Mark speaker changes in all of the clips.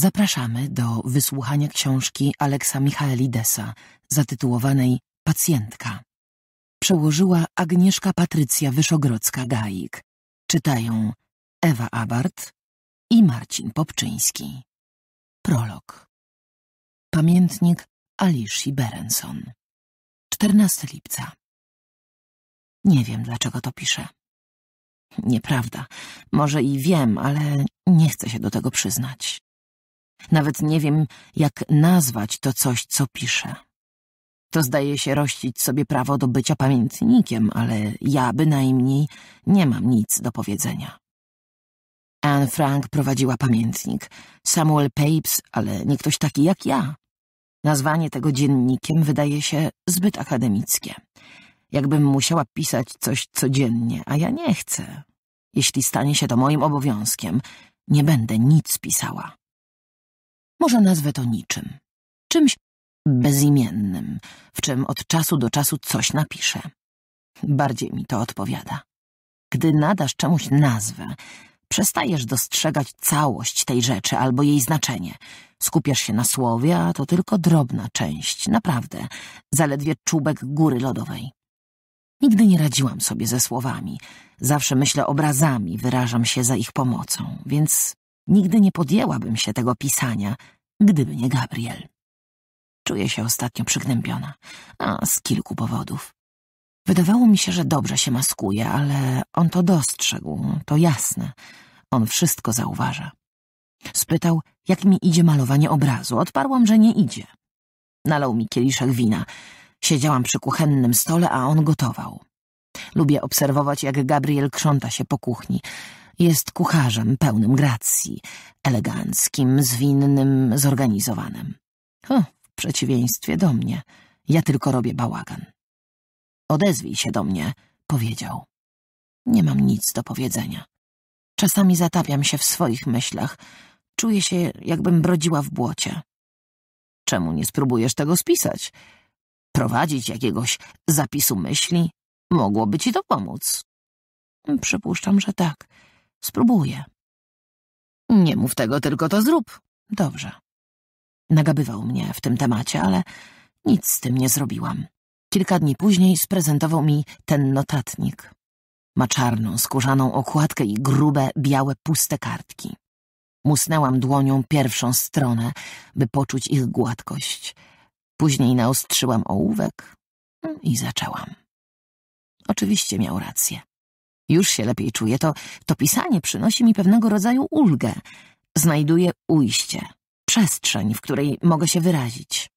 Speaker 1: Zapraszamy do wysłuchania książki Aleksa Michaelidesa zatytułowanej Pacjentka. Przełożyła Agnieszka Patrycja Wyszogrodzka-Gaik. Czytają Ewa Abart i Marcin Popczyński. Prolog. Pamiętnik Alishi Berenson. 14 lipca. Nie wiem, dlaczego to piszę. Nieprawda. Może i wiem, ale nie chcę się do tego przyznać. Nawet nie wiem, jak nazwać to coś, co piszę. To zdaje się rościć sobie prawo do bycia pamiętnikiem, ale ja bynajmniej nie mam nic do powiedzenia. Anne Frank prowadziła pamiętnik. Samuel Pepys, ale nie ktoś taki jak ja. Nazwanie tego dziennikiem wydaje się zbyt akademickie. Jakbym musiała pisać coś codziennie, a ja nie chcę. Jeśli stanie się to moim obowiązkiem, nie będę nic pisała. Może nazwę to niczym. Czymś bezimiennym, w czym od czasu do czasu coś napiszę. Bardziej mi to odpowiada. Gdy nadasz czemuś nazwę, przestajesz dostrzegać całość tej rzeczy albo jej znaczenie. Skupiasz się na słowie, a to tylko drobna część, naprawdę, zaledwie czubek góry lodowej. Nigdy nie radziłam sobie ze słowami. Zawsze myślę obrazami, wyrażam się za ich pomocą, więc nigdy nie podjęłabym się tego pisania, gdyby nie Gabriel. Czuję się ostatnio przygnębiona, a z kilku powodów. Wydawało mi się, że dobrze się maskuje, ale on to dostrzegł, to jasne. On wszystko zauważa. Spytał, jak mi idzie malowanie obrazu. Odparłam, że nie idzie. Nalał mi kieliszek wina. Siedziałam przy kuchennym stole, a on gotował. Lubię obserwować, jak Gabriel krząta się po kuchni. Jest kucharzem pełnym gracji, eleganckim, zwinnym, zorganizowanym. O, w przeciwieństwie do mnie. Ja tylko robię bałagan. Odezwij się do mnie, powiedział. Nie mam nic do powiedzenia. Czasami zatapiam się w swoich myślach. Czuję się, jakbym brodziła w błocie. Czemu nie spróbujesz tego spisać? Prowadzić jakiegoś zapisu myśli? Mogłoby ci to pomóc. Przypuszczam, że tak. Spróbuję. Nie mów tego, tylko to zrób. Dobrze. Nagabywał mnie w tym temacie, ale nic z tym nie zrobiłam. Kilka dni później sprezentował mi ten notatnik. Ma czarną, skórzaną okładkę i grube, białe, puste kartki. Musnęłam dłonią pierwszą stronę, by poczuć ich gładkość. Później naostrzyłam ołówek i zaczęłam. Oczywiście miał rację. Już się lepiej czuję. To, to pisanie przynosi mi pewnego rodzaju ulgę. Znajduję ujście, przestrzeń, w której mogę się wyrazić.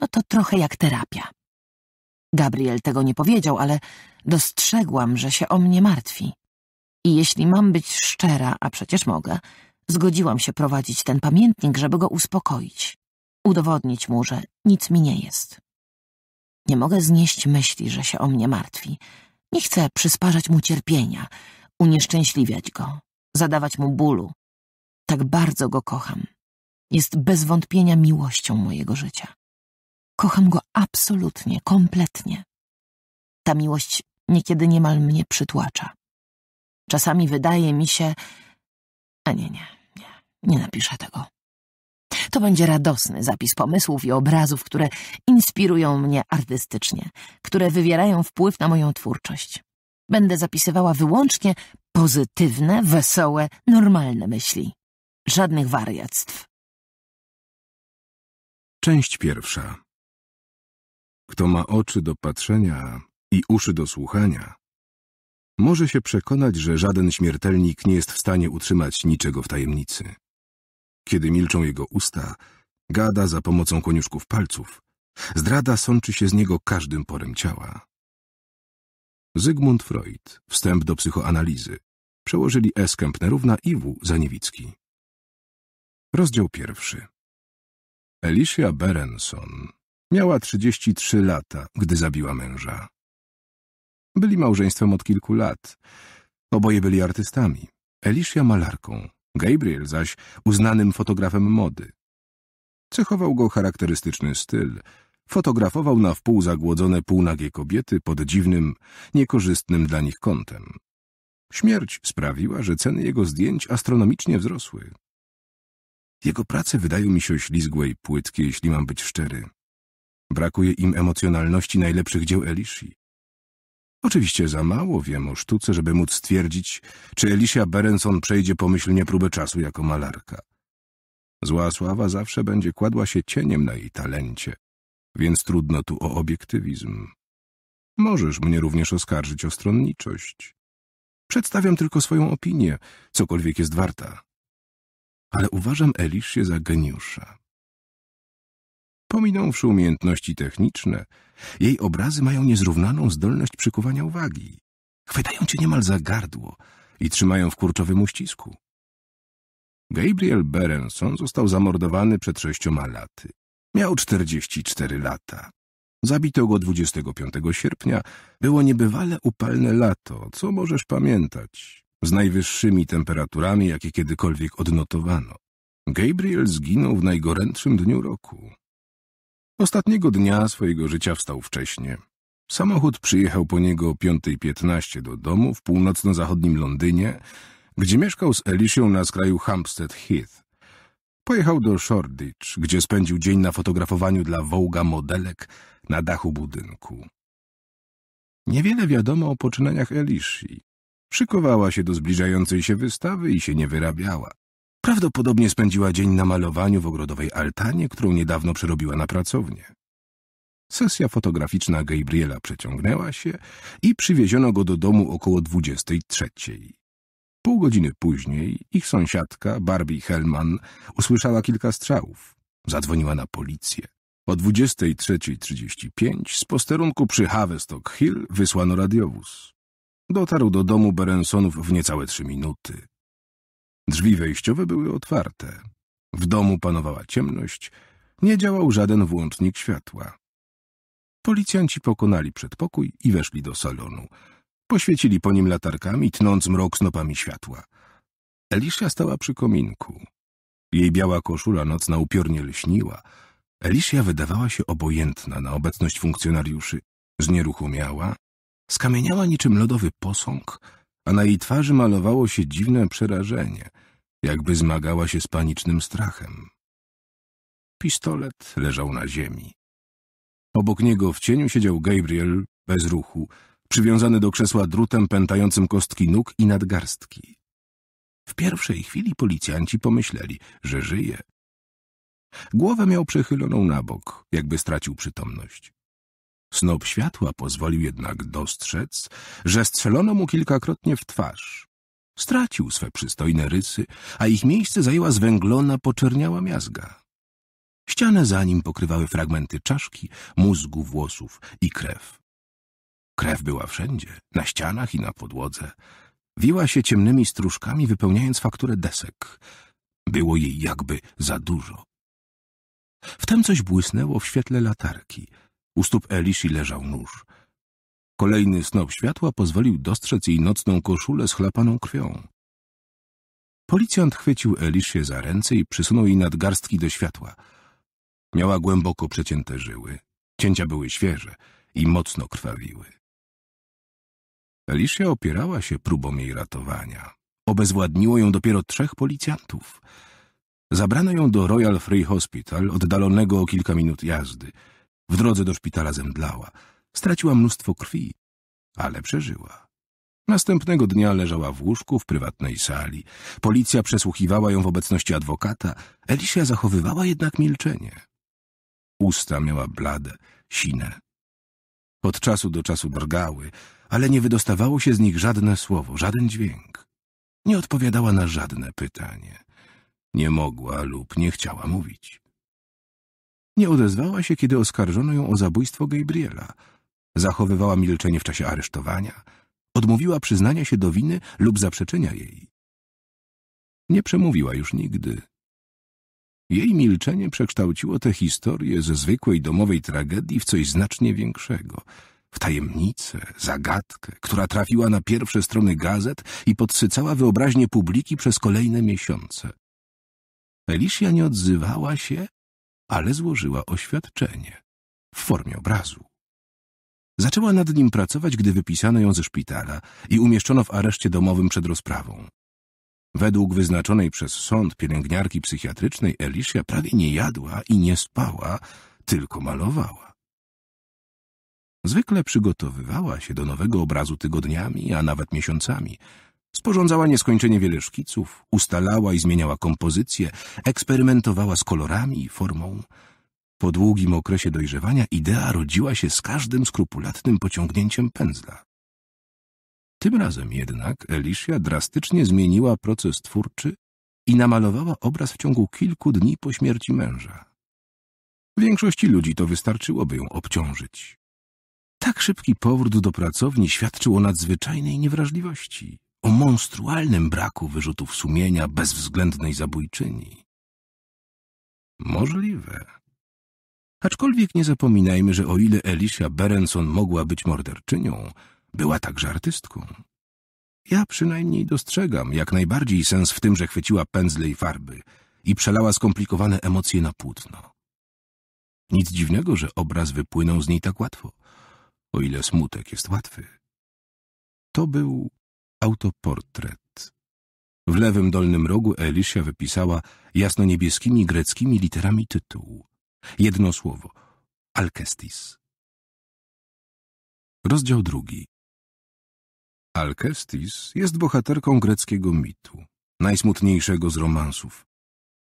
Speaker 1: No to trochę jak terapia. Gabriel tego nie powiedział, ale dostrzegłam, że się o mnie martwi. I jeśli mam być szczera, a przecież mogę, zgodziłam się prowadzić ten pamiętnik, żeby go uspokoić. Udowodnić mu, że nic mi nie jest. Nie mogę znieść myśli, że się o mnie martwi. Nie chcę przysparzać mu cierpienia, unieszczęśliwiać go, zadawać mu bólu. Tak bardzo go kocham. Jest bez wątpienia miłością mojego życia. Kocham go absolutnie, kompletnie. Ta miłość niekiedy niemal mnie przytłacza. Czasami wydaje mi się... A nie, nie, nie, nie napiszę tego. To będzie radosny zapis pomysłów i obrazów, które inspirują mnie artystycznie, które wywierają wpływ na moją twórczość. Będę zapisywała wyłącznie pozytywne, wesołe, normalne myśli. Żadnych wariactw. Część pierwsza. Kto
Speaker 2: ma oczy do patrzenia i uszy do słuchania, może się przekonać, że żaden śmiertelnik nie jest w stanie utrzymać niczego w tajemnicy. Kiedy milczą jego usta, gada za pomocą koniuszków palców. Zdrada sączy się z niego każdym porem ciała. Zygmunt Freud, wstęp do psychoanalizy. Przełożyli S. Kempnerówna i W. Zaniewicki. Rozdział pierwszy. Alicia Berenson miała 33 lata, gdy zabiła męża. Byli małżeństwem od kilku lat. Oboje byli artystami. Eliszia malarką, Gabriel zaś uznanym fotografem mody. Cechował go charakterystyczny styl. Fotografował na wpół zagłodzone półnagie kobiety pod dziwnym, niekorzystnym dla nich kątem. Śmierć sprawiła, że ceny jego zdjęć astronomicznie wzrosły. Jego prace wydają mi się ślizgłe i płytkie, jeśli mam być szczery. Brakuje im emocjonalności najlepszych dzieł Elishi. Oczywiście za mało wiem o sztuce, żeby móc stwierdzić, czy Elisia Berenson przejdzie pomyślnie próbę czasu jako malarka. Zła sława zawsze będzie kładła się cieniem na jej talencie, więc trudno tu o obiektywizm. Możesz mnie również oskarżyć o stronniczość. Przedstawiam tylko swoją opinię, cokolwiek jest warta. Ale uważam Eliszę za geniusza. Pominąwszy umiejętności techniczne, jej obrazy mają niezrównaną zdolność przykuwania uwagi. Chwytają cię niemal za gardło i trzymają w kurczowym uścisku. Gabriel Berenson został zamordowany przed sześcioma laty. Miał 44 lata. Zabito go 25 sierpnia. Było niebywale upalne lato, co możesz pamiętać, z najwyższymi temperaturami, jakie kiedykolwiek odnotowano. Gabriel zginął w najgorętszym dniu roku, Ostatniego dnia swojego życia wstał wcześnie. Samochód przyjechał po niego o 5.15 do domu w północno-zachodnim Londynie, gdzie mieszkał z Elisią na skraju Hampstead Heath. Pojechał do Shoreditch, gdzie spędził dzień na fotografowaniu dla Wołga modelek na dachu budynku. Niewiele wiadomo o poczynaniach Elisi. Szykowała się do zbliżającej się wystawy i się nie wyrabiała. Prawdopodobnie spędziła dzień na malowaniu w ogrodowej altanie, którą niedawno przerobiła na pracownię. Sesja fotograficzna Gabriela przeciągnęła się i przywieziono go do domu około dwudziestej trzeciej. Pół godziny później ich sąsiadka, Barbie Hellman, usłyszała kilka strzałów. Zadzwoniła na policję. O 23.35 z posterunku przy Havestock Hill wysłano radiowóz. Dotarł do domu Berensonów w niecałe trzy minuty. Drzwi wejściowe były otwarte. W domu panowała ciemność, nie działał żaden włącznik światła. Policjanci pokonali przedpokój i weszli do salonu. Poświecili po nim latarkami, tnąc mrok snopami światła. Elisia stała przy kominku. Jej biała koszula nocna upiornie lśniła. Elisia wydawała się obojętna na obecność funkcjonariuszy. Znieruchomiała, skamieniała niczym lodowy posąg, a na jej twarzy malowało się dziwne przerażenie, jakby zmagała się z panicznym strachem. Pistolet leżał na ziemi. Obok niego w cieniu siedział Gabriel, bez ruchu, przywiązany do krzesła drutem pętającym kostki nóg i nadgarstki. W pierwszej chwili policjanci pomyśleli, że żyje. Głowę miał przechyloną na bok, jakby stracił przytomność. Snop światła pozwolił jednak dostrzec, że strzelono mu kilkakrotnie w twarz. Stracił swe przystojne rysy, a ich miejsce zajęła zwęglona, poczerniała miazga. Ścianę za nim pokrywały fragmenty czaszki, mózgu, włosów i krew. Krew była wszędzie, na ścianach i na podłodze. Wiła się ciemnymi stróżkami, wypełniając fakturę desek. Było jej jakby za dużo. Wtem coś błysnęło w świetle latarki – u stóp Elisi leżał nóż. Kolejny snop światła pozwolił dostrzec jej nocną koszulę schlapaną krwią. Policjant chwycił Elisie za ręce i przysunął jej nadgarstki do światła. Miała głęboko przecięte żyły. Cięcia były świeże i mocno krwawiły. Elisia opierała się próbom jej ratowania. Obezwładniło ją dopiero trzech policjantów. Zabrano ją do Royal Free Hospital, oddalonego o kilka minut jazdy – w drodze do szpitala zemdlała. Straciła mnóstwo krwi, ale przeżyła. Następnego dnia leżała w łóżku w prywatnej sali. Policja przesłuchiwała ją w obecności adwokata. Elisia zachowywała jednak milczenie. Usta miała blade, sine. Od czasu do czasu drgały, ale nie wydostawało się z nich żadne słowo, żaden dźwięk. Nie odpowiadała na żadne pytanie. Nie mogła lub nie chciała mówić. Nie odezwała się, kiedy oskarżono ją o zabójstwo Gabriela. Zachowywała milczenie w czasie aresztowania. Odmówiła przyznania się do winy lub zaprzeczenia jej. Nie przemówiła już nigdy. Jej milczenie przekształciło tę historię ze zwykłej domowej tragedii w coś znacznie większego – w tajemnicę, zagadkę, która trafiła na pierwsze strony gazet i podsycała wyobraźnię publiki przez kolejne miesiące. Elicia nie odzywała się, ale złożyła oświadczenie w formie obrazu. Zaczęła nad nim pracować, gdy wypisano ją ze szpitala i umieszczono w areszcie domowym przed rozprawą. Według wyznaczonej przez sąd pielęgniarki psychiatrycznej Elicia prawie nie jadła i nie spała, tylko malowała. Zwykle przygotowywała się do nowego obrazu tygodniami, a nawet miesiącami, Sporządzała nieskończenie wiele szkiców, ustalała i zmieniała kompozycje, eksperymentowała z kolorami i formą. Po długim okresie dojrzewania idea rodziła się z każdym skrupulatnym pociągnięciem pędzla. Tym razem jednak Elicia drastycznie zmieniła proces twórczy i namalowała obraz w ciągu kilku dni po śmierci męża. Większości ludzi to wystarczyło, by ją obciążyć. Tak szybki powrót do pracowni świadczył o nadzwyczajnej niewrażliwości o monstrualnym braku wyrzutów sumienia bezwzględnej zabójczyni. Możliwe. Aczkolwiek nie zapominajmy, że o ile Elisha Berenson mogła być morderczynią, była także artystką. Ja przynajmniej dostrzegam jak najbardziej sens w tym, że chwyciła pędzle i farby i przelała skomplikowane emocje na płótno. Nic dziwnego, że obraz wypłynął z niej tak łatwo, o ile smutek jest łatwy. To był autoportret. W lewym dolnym rogu Elisia wypisała jasno-niebieskimi greckimi literami tytuł. Jedno słowo. Alkestis. Rozdział drugi. Alkestis jest bohaterką greckiego mitu, najsmutniejszego z romansów.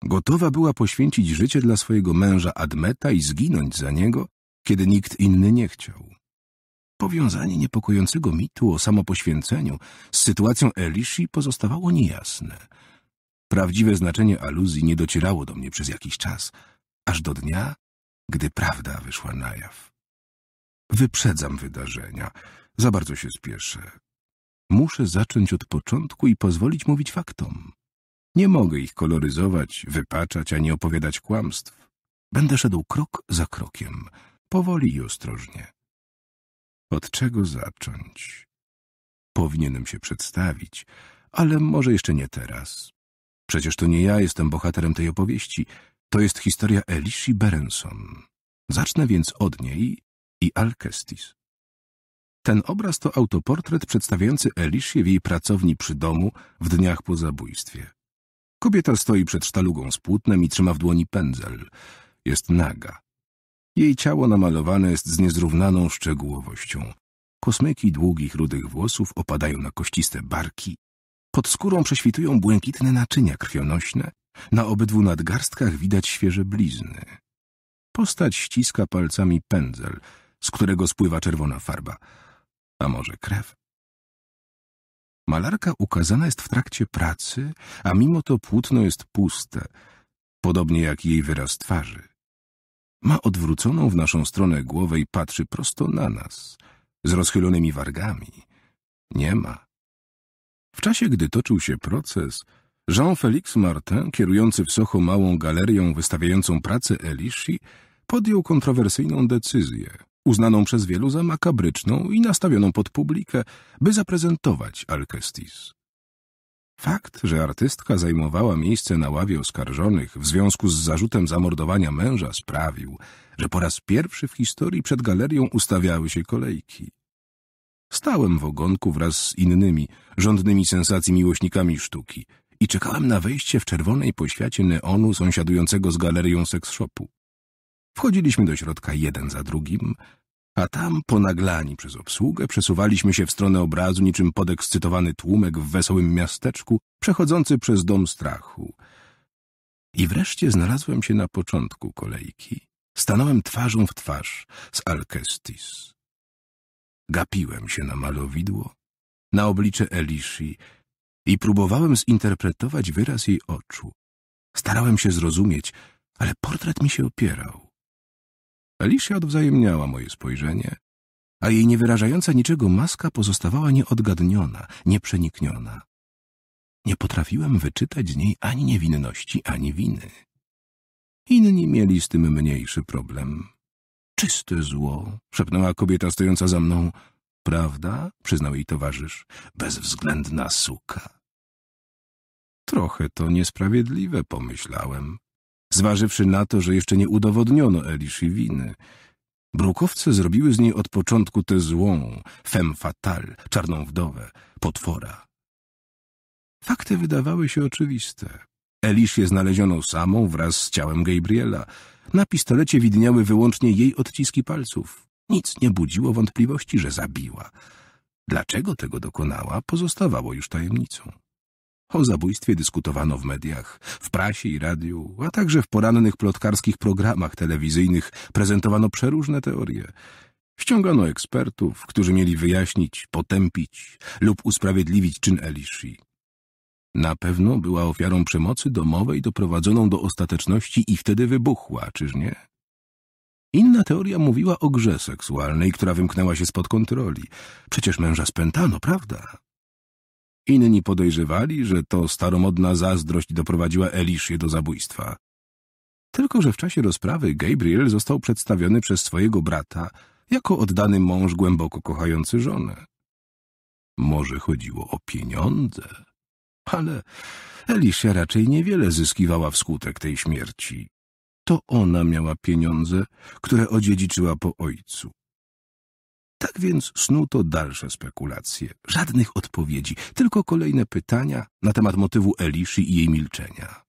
Speaker 2: Gotowa była poświęcić życie dla swojego męża Admeta i zginąć za niego, kiedy nikt inny nie chciał. Powiązanie niepokojącego mitu o samopoświęceniu z sytuacją Elishi pozostawało niejasne. Prawdziwe znaczenie aluzji nie docierało do mnie przez jakiś czas, aż do dnia, gdy prawda wyszła na jaw. Wyprzedzam wydarzenia, za bardzo się spieszę. Muszę zacząć od początku i pozwolić mówić faktom. Nie mogę ich koloryzować, wypaczać ani opowiadać kłamstw. Będę szedł krok za krokiem, powoli i ostrożnie. Od czego zacząć? Powinienem się przedstawić, ale może jeszcze nie teraz. Przecież to nie ja jestem bohaterem tej opowieści. To jest historia Elishi Berenson. Zacznę więc od niej i Alkestis. Ten obraz to autoportret przedstawiający Elishię w jej pracowni przy domu w dniach po zabójstwie. Kobieta stoi przed sztalugą z płótnem i trzyma w dłoni pędzel. Jest naga. Jej ciało namalowane jest z niezrównaną szczegółowością. Kosmyki długich rudych włosów opadają na kościste barki. Pod skórą prześwitują błękitne naczynia krwionośne. Na obydwu nadgarstkach widać świeże blizny. Postać ściska palcami pędzel, z którego spływa czerwona farba. A może krew? Malarka ukazana jest w trakcie pracy, a mimo to płótno jest puste, podobnie jak jej wyraz twarzy. Ma odwróconą w naszą stronę głowę i patrzy prosto na nas, z rozchylonymi wargami. Nie ma. W czasie, gdy toczył się proces, Jean-Félix Martin, kierujący w Socho małą galerią wystawiającą pracę Elishi, podjął kontrowersyjną decyzję, uznaną przez wielu za makabryczną i nastawioną pod publikę, by zaprezentować Alcestis. Fakt, że artystka zajmowała miejsce na ławie oskarżonych w związku z zarzutem zamordowania męża sprawił, że po raz pierwszy w historii przed galerią ustawiały się kolejki. Stałem w ogonku wraz z innymi, rządnymi sensacji miłośnikami sztuki i czekałem na wejście w czerwonej poświacie neonu sąsiadującego z galerią seks-shopu. Wchodziliśmy do środka jeden za drugim, a tam, ponaglani przez obsługę, przesuwaliśmy się w stronę obrazu niczym podekscytowany tłumek w wesołym miasteczku, przechodzący przez dom strachu. I wreszcie znalazłem się na początku kolejki. Stanąłem twarzą w twarz z Alkestis. Gapiłem się na malowidło, na oblicze Elishi i próbowałem zinterpretować wyraz jej oczu. Starałem się zrozumieć, ale portret mi się opierał. Alicia odwzajemniała moje spojrzenie, a jej niewyrażająca niczego maska pozostawała nieodgadniona, nieprzenikniona. Nie potrafiłem wyczytać z niej ani niewinności, ani winy. Inni mieli z tym mniejszy problem. Czyste zło, szepnęła kobieta stojąca za mną. Prawda, przyznał jej towarzysz, bezwzględna suka. Trochę to niesprawiedliwe, pomyślałem zważywszy na to, że jeszcze nie udowodniono Eliszy winy. Brukowce zrobiły z niej od początku tę złą, femme fatale, czarną wdowę, potwora. Fakty wydawały się oczywiste. Eliszę znaleziono samą wraz z ciałem Gabriela. Na pistolecie widniały wyłącznie jej odciski palców. Nic nie budziło wątpliwości, że zabiła. Dlaczego tego dokonała, pozostawało już tajemnicą. O zabójstwie dyskutowano w mediach, w prasie i radiu, a także w porannych plotkarskich programach telewizyjnych prezentowano przeróżne teorie. Ściągano ekspertów, którzy mieli wyjaśnić, potępić lub usprawiedliwić czyn Elishi. Na pewno była ofiarą przemocy domowej doprowadzoną do ostateczności i wtedy wybuchła, czyż nie? Inna teoria mówiła o grze seksualnej, która wymknęła się spod kontroli. Przecież męża spętano, prawda? Inni podejrzewali, że to staromodna zazdrość doprowadziła Eliszę do zabójstwa. Tylko, że w czasie rozprawy Gabriel został przedstawiony przez swojego brata jako oddany mąż głęboko kochający żonę. Może chodziło o pieniądze, ale Elisha raczej niewiele zyskiwała wskutek tej śmierci. To ona miała pieniądze, które odziedziczyła po ojcu. Tak więc snuto dalsze spekulacje, żadnych odpowiedzi, tylko kolejne pytania na temat motywu Eliszy i jej milczenia.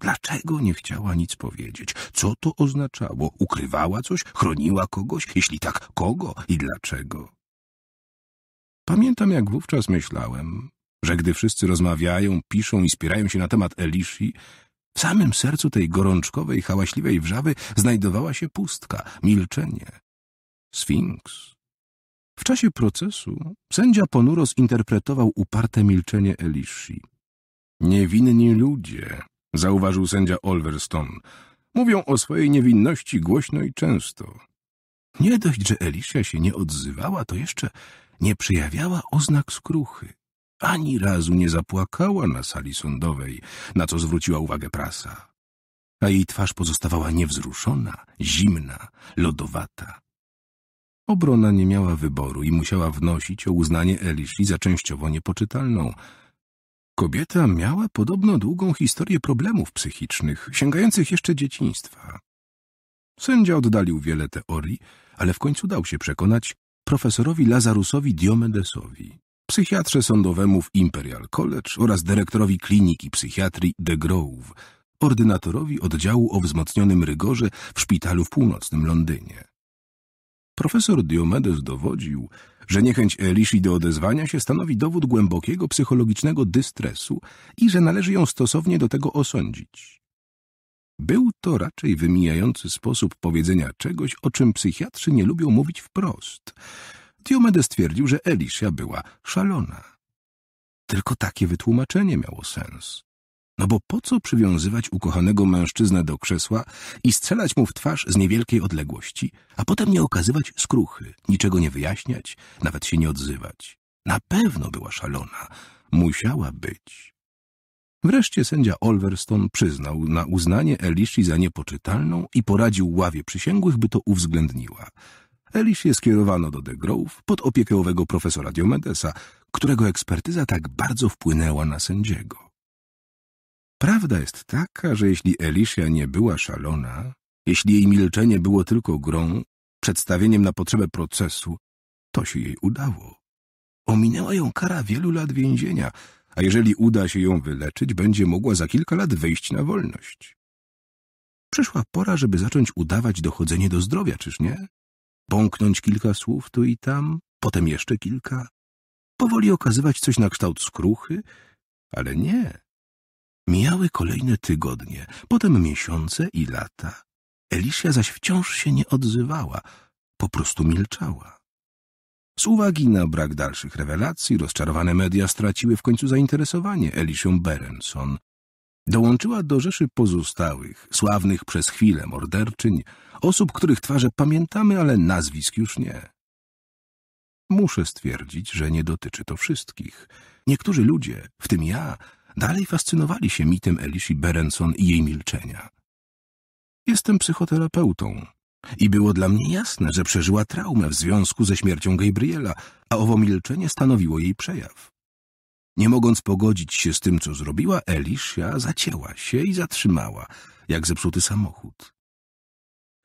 Speaker 2: Dlaczego nie chciała nic powiedzieć? Co to oznaczało? Ukrywała coś? Chroniła kogoś? Jeśli tak, kogo i dlaczego? Pamiętam, jak wówczas myślałem, że gdy wszyscy rozmawiają, piszą i spierają się na temat Eliszy, w samym sercu tej gorączkowej, hałaśliwej wrzawy znajdowała się pustka, milczenie. Sfinks w czasie procesu sędzia ponuro zinterpretował uparte milczenie Eliszy. Niewinni ludzie, zauważył sędzia Olverstone, mówią o swojej niewinności głośno i często. Nie dość, że Elisha się nie odzywała, to jeszcze nie przejawiała oznak skruchy. Ani razu nie zapłakała na sali sądowej, na co zwróciła uwagę prasa. A jej twarz pozostawała niewzruszona, zimna, lodowata. Obrona nie miała wyboru i musiała wnosić o uznanie Elishi za częściowo niepoczytalną. Kobieta miała podobno długą historię problemów psychicznych, sięgających jeszcze dzieciństwa. Sędzia oddalił wiele teorii, ale w końcu dał się przekonać profesorowi Lazarusowi Diomedesowi, psychiatrze sądowemu w Imperial College oraz dyrektorowi kliniki psychiatrii The Grove, ordynatorowi oddziału o wzmocnionym rygorze w szpitalu w północnym Londynie. Profesor Diomedes dowodził, że niechęć Elishi do odezwania się stanowi dowód głębokiego psychologicznego dystresu i że należy ją stosownie do tego osądzić. Był to raczej wymijający sposób powiedzenia czegoś, o czym psychiatrzy nie lubią mówić wprost. Diomedes twierdził, że Elisha była szalona. Tylko takie wytłumaczenie miało sens. No bo po co przywiązywać ukochanego mężczyznę do krzesła i strzelać mu w twarz z niewielkiej odległości, a potem nie okazywać skruchy, niczego nie wyjaśniać, nawet się nie odzywać? Na pewno była szalona. Musiała być. Wreszcie sędzia Olverston przyznał na uznanie Eliszy za niepoczytalną i poradził ławie przysięgłych, by to uwzględniła. Elisie skierowano do De Grove pod opiekę owego profesora Diomedesa, którego ekspertyza tak bardzo wpłynęła na sędziego. Prawda jest taka, że jeśli Elisia nie była szalona, jeśli jej milczenie było tylko grą, przedstawieniem na potrzebę procesu, to się jej udało. Ominęła ją kara wielu lat więzienia, a jeżeli uda się ją wyleczyć, będzie mogła za kilka lat wyjść na wolność. Przyszła pora, żeby zacząć udawać dochodzenie do zdrowia, czyż nie? Bąknąć kilka słów tu i tam, potem jeszcze kilka. Powoli okazywać coś na kształt skruchy, ale nie. Mijały kolejne tygodnie, potem miesiące i lata. Elisia zaś wciąż się nie odzywała, po prostu milczała. Z uwagi na brak dalszych rewelacji, rozczarowane media straciły w końcu zainteresowanie Elisią Berenson. Dołączyła do rzeszy pozostałych, sławnych przez chwilę morderczyń, osób, których twarze pamiętamy, ale nazwisk już nie. Muszę stwierdzić, że nie dotyczy to wszystkich. Niektórzy ludzie, w tym ja, dalej fascynowali się mitem Elishi Berenson i jej milczenia. Jestem psychoterapeutą i było dla mnie jasne, że przeżyła traumę w związku ze śmiercią Gabriela, a owo milczenie stanowiło jej przejaw. Nie mogąc pogodzić się z tym, co zrobiła, Elisia zacięła się i zatrzymała, jak zepsuty samochód.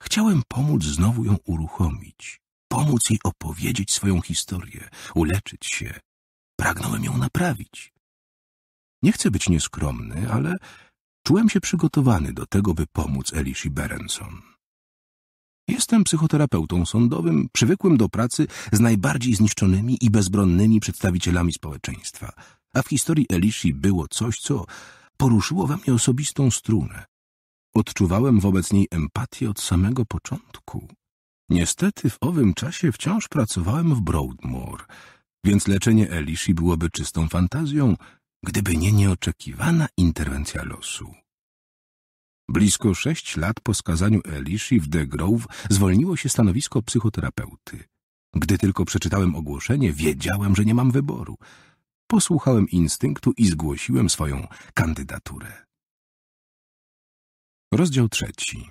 Speaker 2: Chciałem pomóc znowu ją uruchomić, pomóc jej opowiedzieć swoją historię, uleczyć się. Pragnąłem ją naprawić, nie chcę być nieskromny, ale czułem się przygotowany do tego, by pomóc Elishi Berenson. Jestem psychoterapeutą sądowym, przywykłym do pracy z najbardziej zniszczonymi i bezbronnymi przedstawicielami społeczeństwa, a w historii Elishi było coś, co poruszyło we mnie osobistą strunę. Odczuwałem wobec niej empatię od samego początku. Niestety w owym czasie wciąż pracowałem w Broadmoor, więc leczenie Elishi byłoby czystą fantazją, gdyby nie nieoczekiwana interwencja losu. Blisko sześć lat po skazaniu Elishi w The Grove zwolniło się stanowisko psychoterapeuty. Gdy tylko przeczytałem ogłoszenie, wiedziałem, że nie mam wyboru. Posłuchałem instynktu i zgłosiłem swoją kandydaturę. Rozdział trzeci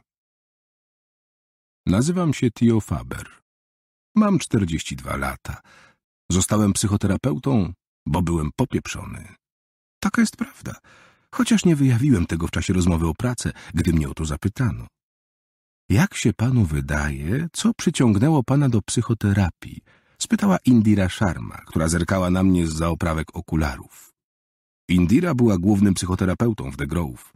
Speaker 2: Nazywam się Tio Faber. Mam 42 lata. Zostałem psychoterapeutą, bo byłem popieprzony. Taka jest prawda, chociaż nie wyjawiłem tego w czasie rozmowy o pracę, gdy mnie o to zapytano. Jak się panu wydaje, co przyciągnęło pana do psychoterapii? Spytała Indira Sharma, która zerkała na mnie z zaoprawek okularów. Indira była głównym psychoterapeutą w The Grove.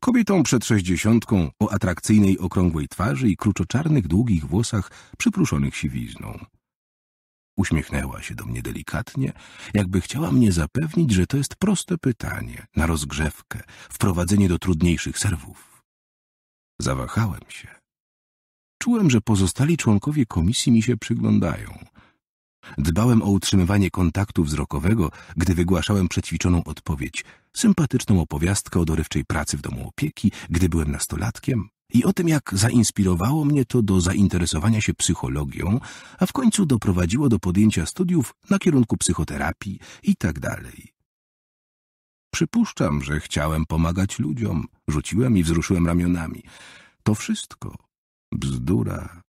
Speaker 2: Kobietą przed sześćdziesiątką o atrakcyjnej okrągłej twarzy i kruczoczarnych długich włosach przypruszonych siwizną. Uśmiechnęła się do mnie delikatnie, jakby chciała mnie zapewnić, że to jest proste pytanie, na rozgrzewkę, wprowadzenie do trudniejszych serwów. Zawahałem się. Czułem, że pozostali członkowie komisji mi się przyglądają. Dbałem o utrzymywanie kontaktu wzrokowego, gdy wygłaszałem przećwiczoną odpowiedź, sympatyczną opowiastkę o dorywczej pracy w domu opieki, gdy byłem nastolatkiem, i o tym, jak zainspirowało mnie to do zainteresowania się psychologią, a w końcu doprowadziło do podjęcia studiów na kierunku psychoterapii i tak dalej. Przypuszczam, że chciałem pomagać ludziom, rzuciłem i wzruszyłem ramionami. To wszystko bzdura.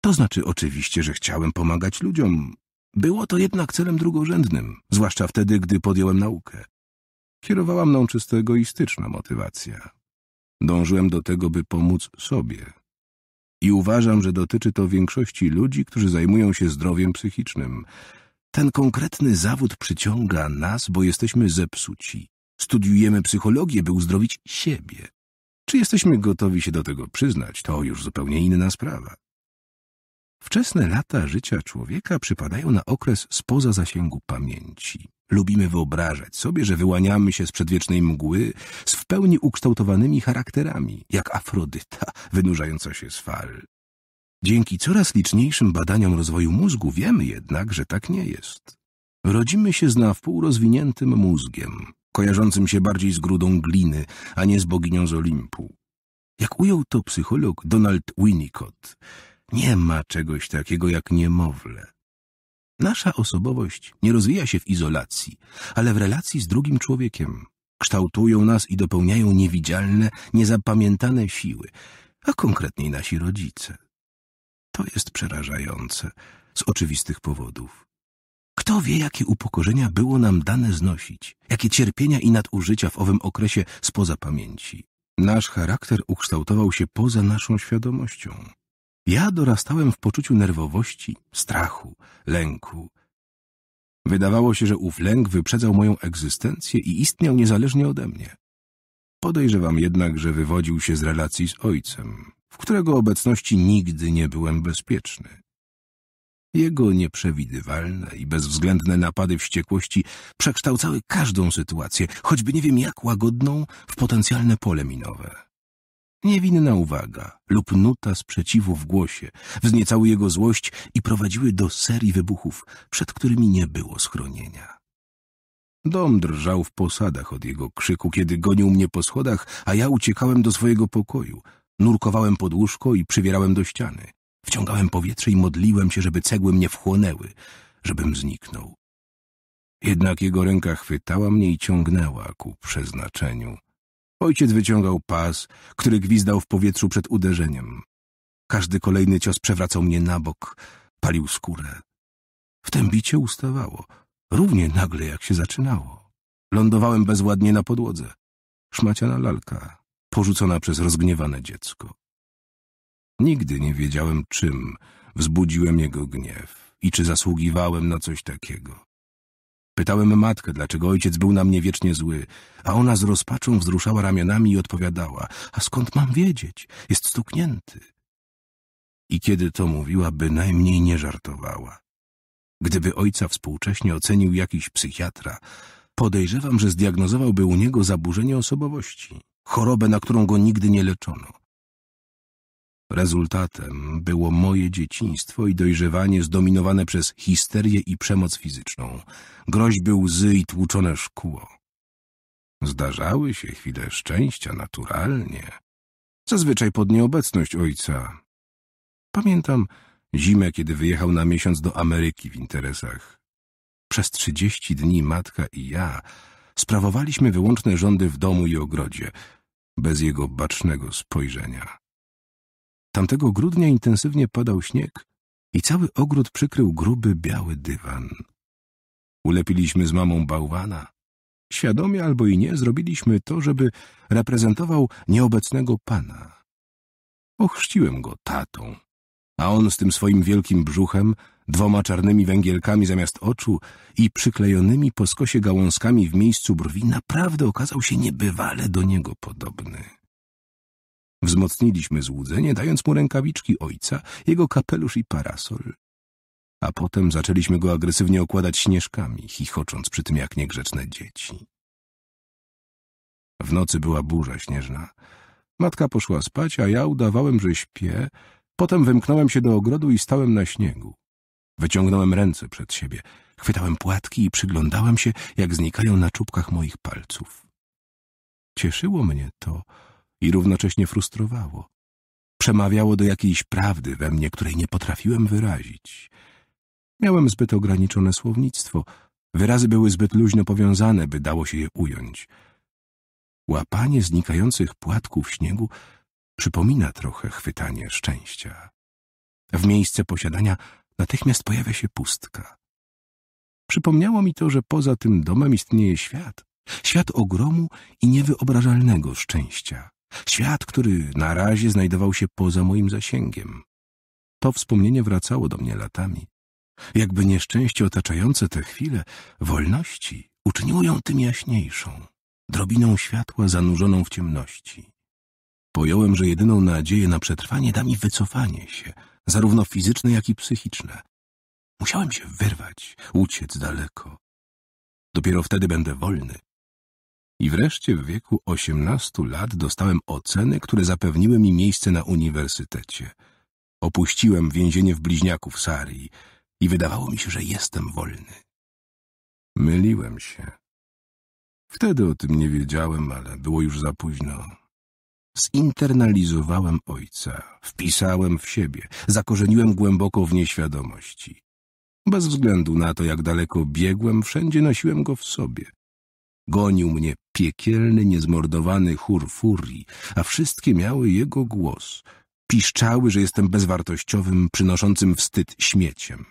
Speaker 2: To znaczy oczywiście, że chciałem pomagać ludziom. Było to jednak celem drugorzędnym, zwłaszcza wtedy, gdy podjąłem naukę. Kierowała mną czysto egoistyczna motywacja. Dążyłem do tego, by pomóc sobie. I uważam, że dotyczy to większości ludzi, którzy zajmują się zdrowiem psychicznym. Ten konkretny zawód przyciąga nas, bo jesteśmy zepsuci. Studiujemy psychologię, by uzdrowić siebie. Czy jesteśmy gotowi się do tego przyznać, to już zupełnie inna sprawa. Wczesne lata życia człowieka przypadają na okres spoza zasięgu pamięci. Lubimy wyobrażać sobie, że wyłaniamy się z przedwiecznej mgły z w pełni ukształtowanymi charakterami, jak Afrodyta wynurzająca się z fal. Dzięki coraz liczniejszym badaniom rozwoju mózgu wiemy jednak, że tak nie jest. Rodzimy się z na wpół rozwiniętym mózgiem, kojarzącym się bardziej z grudą gliny, a nie z boginią z Olimpu. Jak ujął to psycholog Donald Winnicott, nie ma czegoś takiego jak niemowlę. Nasza osobowość nie rozwija się w izolacji, ale w relacji z drugim człowiekiem. Kształtują nas i dopełniają niewidzialne, niezapamiętane siły, a konkretniej nasi rodzice. To jest przerażające z oczywistych powodów. Kto wie, jakie upokorzenia było nam dane znosić, jakie cierpienia i nadużycia w owym okresie spoza pamięci. Nasz charakter ukształtował się poza naszą świadomością. Ja dorastałem w poczuciu nerwowości, strachu, lęku. Wydawało się, że ów lęk wyprzedzał moją egzystencję i istniał niezależnie ode mnie. Podejrzewam jednak, że wywodził się z relacji z ojcem, w którego obecności nigdy nie byłem bezpieczny. Jego nieprzewidywalne i bezwzględne napady wściekłości przekształcały każdą sytuację, choćby nie wiem jak łagodną, w potencjalne pole minowe. Niewinna uwaga lub nuta sprzeciwu w głosie wzniecały jego złość i prowadziły do serii wybuchów, przed którymi nie było schronienia. Dom drżał w posadach od jego krzyku, kiedy gonił mnie po schodach, a ja uciekałem do swojego pokoju. Nurkowałem pod łóżko i przywierałem do ściany. Wciągałem powietrze i modliłem się, żeby cegły mnie wchłonęły, żebym zniknął. Jednak jego ręka chwytała mnie i ciągnęła ku przeznaczeniu. Ojciec wyciągał pas, który gwizdał w powietrzu przed uderzeniem. Każdy kolejny cios przewracał mnie na bok, palił skórę. W tym bicie ustawało, równie nagle jak się zaczynało. Lądowałem bezładnie na podłodze. Szmaciana lalka, porzucona przez rozgniewane dziecko. Nigdy nie wiedziałem, czym wzbudziłem jego gniew i czy zasługiwałem na coś takiego. Pytałem matkę, dlaczego ojciec był na mnie wiecznie zły, a ona z rozpaczą wzruszała ramionami i odpowiadała — a skąd mam wiedzieć? Jest stuknięty. I kiedy to mówiła, bynajmniej nie żartowała. Gdyby ojca współcześnie ocenił jakiś psychiatra, podejrzewam, że zdiagnozowałby u niego zaburzenie osobowości, chorobę, na którą go nigdy nie leczono. Rezultatem było moje dzieciństwo i dojrzewanie zdominowane przez histerię i przemoc fizyczną, groźby łzy i tłuczone szkło. Zdarzały się chwile szczęścia naturalnie, zazwyczaj pod nieobecność ojca. Pamiętam zimę, kiedy wyjechał na miesiąc do Ameryki w interesach. Przez trzydzieści dni matka i ja sprawowaliśmy wyłączne rządy w domu i ogrodzie, bez jego bacznego spojrzenia. Tamtego grudnia intensywnie padał śnieg i cały ogród przykrył gruby biały dywan. Ulepiliśmy z mamą bałwana. Świadomie albo i nie zrobiliśmy to, żeby reprezentował nieobecnego pana. Ochrzciłem go tatą, a on z tym swoim wielkim brzuchem, dwoma czarnymi węgielkami zamiast oczu i przyklejonymi po skosie gałązkami w miejscu brwi naprawdę okazał się niebywale do niego podobny. Wzmocniliśmy złudzenie, dając mu rękawiczki ojca, jego kapelusz i parasol. A potem zaczęliśmy go agresywnie okładać śnieżkami, chichocząc przy tym jak niegrzeczne dzieci. W nocy była burza śnieżna. Matka poszła spać, a ja udawałem, że śpię. Potem wymknąłem się do ogrodu i stałem na śniegu. Wyciągnąłem ręce przed siebie, chwytałem płatki i przyglądałem się, jak znikają na czubkach moich palców. Cieszyło mnie to, i równocześnie frustrowało. Przemawiało do jakiejś prawdy we mnie, której nie potrafiłem wyrazić. Miałem zbyt ograniczone słownictwo. Wyrazy były zbyt luźno powiązane, by dało się je ująć. Łapanie znikających płatków śniegu przypomina trochę chwytanie szczęścia. W miejsce posiadania natychmiast pojawia się pustka. Przypomniało mi to, że poza tym domem istnieje świat. Świat ogromu i niewyobrażalnego szczęścia. Świat, który na razie znajdował się poza moim zasięgiem. To wspomnienie wracało do mnie latami. Jakby nieszczęście otaczające te chwile wolności uczyniło ją tym jaśniejszą, drobiną światła zanurzoną w ciemności. Pojąłem, że jedyną nadzieję na przetrwanie da mi wycofanie się, zarówno fizyczne, jak i psychiczne. Musiałem się wyrwać, uciec daleko. Dopiero wtedy będę wolny, i wreszcie w wieku 18 lat dostałem oceny, które zapewniły mi miejsce na uniwersytecie. Opuściłem więzienie w bliźniaku w Sarii i wydawało mi się, że jestem wolny. Myliłem się. Wtedy o tym nie wiedziałem, ale było już za późno. Zinternalizowałem ojca, wpisałem w siebie, zakorzeniłem głęboko w nieświadomości. Bez względu na to, jak daleko biegłem, wszędzie nosiłem go w sobie. Gonił mnie piekielny, niezmordowany chór furii, a wszystkie miały jego głos. Piszczały, że jestem bezwartościowym, przynoszącym wstyd śmieciem.